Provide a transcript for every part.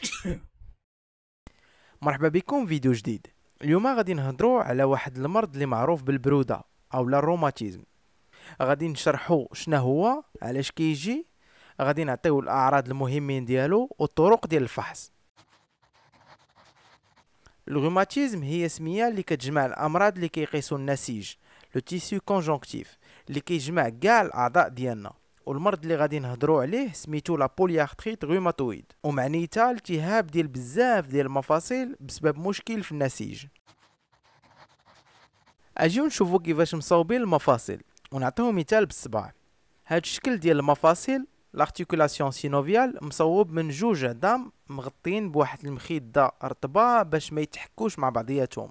مرحبا بكم فيديو جديد اليوم غادي نهضرو على واحد المرض اللي معروف بالبروده او الروماتيزم غادي نشرحو شنو هو علاش كيجي غادي نعطيو الاعراض المهمين ديالو والطرق ديال الفحص الروماتيزم هي سميه اللي كتجمع الامراض اللي كيقيسوا النسيج لو تيسيو كونجونكتيف اللي كيجمع كاع الاعضاء ديالنا والمرض اللي غادي نهضروا عليه سميتو لا بوليارتريت روماتويد ومعنيتها التهاب ديال بزاف ديال المفاصل بسبب مشكل في النسيج اجيو نشوفوا كيفاش مصاوبين المفاصل ونعطيو مثال بالصباع هاد الشكل ديال المفاصل لارتيكولاسيون سينوفيال مصوب من جوج عظام مغطين بواحد المخده رطبه باش ما يتحكوش مع بعضياتهم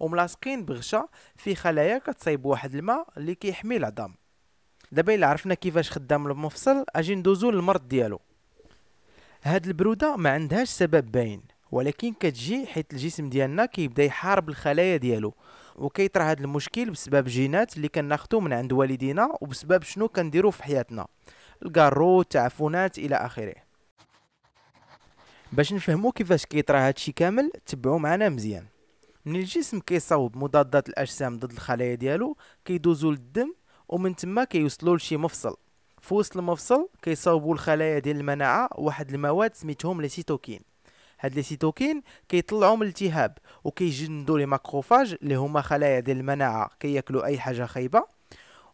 وملاصقين بغشا في خلايا كتصايب واحد الماء اللي كيحمي العظام دابا الا عرفنا كيفاش خدام المفصل اجي ندوزو للمرض ديالو هاد البروده ما عندهاش سبب باين ولكن كتجي حيت الجسم ديالنا كيبدا يحارب الخلايا ديالو وكيطرى هاد المشكل بسبب جينات اللي كناخدو من عند والدينا وبسبب شنو كنديرو في حياتنا الكارو التعفنات الى اخره باش نفهمو كيفاش كيطرى هادشي كامل تبعو معنا مزيان من الجسم كيصاوب مضادات الاجسام ضد الخلايا ديالو كيدوزو للدم ومن تما كيوصلوا لشي مفصل في وسط المفصل كيصاوبوا الخلايا ديال المناعه واحد المواد سميتهم لي سيتوكين هاد لي سيتوكين كيطلعوا من الالتهاب وكيجندوا لي ماكروفاج اللي هما خلايا ديال المناعه كياكلوا اي حاجه خايبه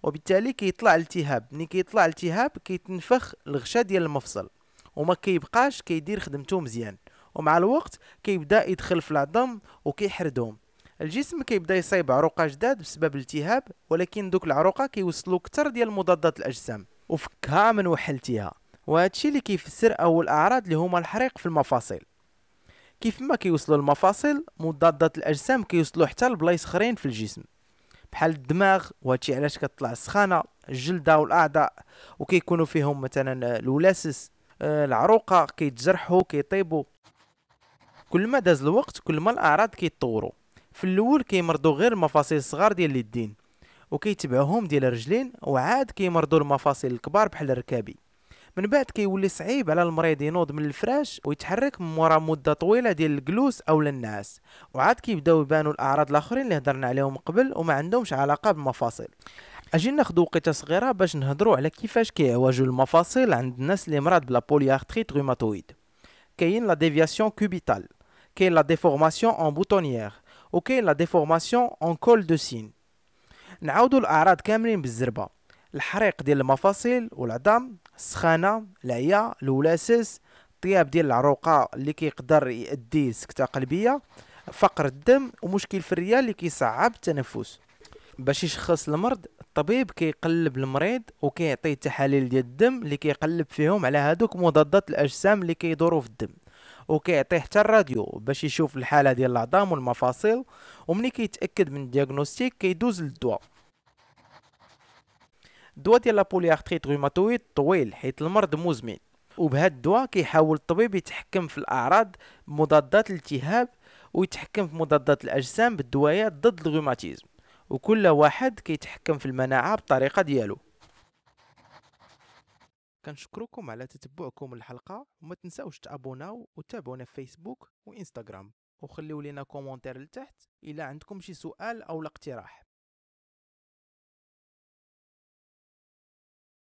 وبالتالي كيطلع الالتهاب ملي كيطلع الالتهاب كيتنفخ الغشاء ديال المفصل وما كيبقاش كيدير خدمته مزيان ومع الوقت كيبدا يدخل في العظم وكيحردهم الجسم كيبدا يصيب عروقه جداد بسبب الالتهاب ولكن دوك العروقه كيوصلوا كثر ديال مضادات الاجسام وفكها من وحلتها وهادشي اللي كيفسر اول اعراض اللي هما الحريق في المفاصل كيف ما كيوصلوا المفاصل مضادات الاجسام كيوصلوا حتى لبلايص اخرين في الجسم بحال الدماغ وهادشي علاش كطلع السخانه الجلده والاعضاء وكيكونوا فيهم مثلا الولاسس آه، العروقه كيتجرحوا كيطيبوا كل ما داز الوقت كل ما الاعراض كيتطوروا في الاول كيمرضوا غير المفاصل الصغار ديال اليدين وكيتبعهم ديال الرجلين وعاد كيمرضوا المفاصل الكبار بحال الركابي من بعد كيولي صعيب على المريض ينوض من الفراش ويتحرك مورا مده طويله ديال الجلوس او النعاس وعاد كيبداو يبانوا الاعراض الاخرين اللي هضرنا عليهم قبل وما عندهمش علاقه بالمفاصل اجي ناخذ وقيته صغيره باش نهضروا على كيفاش كيعوجوا المفاصل عند الناس اللي مرض بلا بوليارتريت روماتويد كاين لا ديفياسيون كوبيتال كاين لا ديفورماسيون اون بوتونيير وكاين لا ديفورماسيون اون كول دو سين نعاودو الاعراض كاملين بالزربه الحريق ديال المفاصل والعظام السخانه العيا الولاسس الطياب ديال العروقه اللي كيقدر يؤدي سكته قلبيه فقر الدم ومشكل في الريال اللي كيصعب التنفس باش يشخص المرض الطبيب كيقلب المريض وكيعطيه تحاليل ديال الدم اللي كيقلب فيهم على هادوك مضادات الاجسام اللي كيدوروا في الدم وكيعطيه حتى الراديو باش يشوف الحاله ديال العظام والمفاصل ومني كيتاكد من الدياغنوستيك كيدوز للدواء الدواء ديال ارتريت روماتويد طويل حيت المرض مزمن وبهذا الدواء كيحاول الطبيب يتحكم في الاعراض بمضادات الالتهاب ويتحكم في مضادات الاجسام بالدوايات ضد الروماتيزم وكل واحد كيتحكم في المناعه بطريقه ديالو كنشكركم على تتبعكم الحلقه وما تنساوش تابوناو وتابعونا في فيسبوك وانستغرام وخليو لينا كومونتير لتحت الا عندكم شي سؤال او اقتراح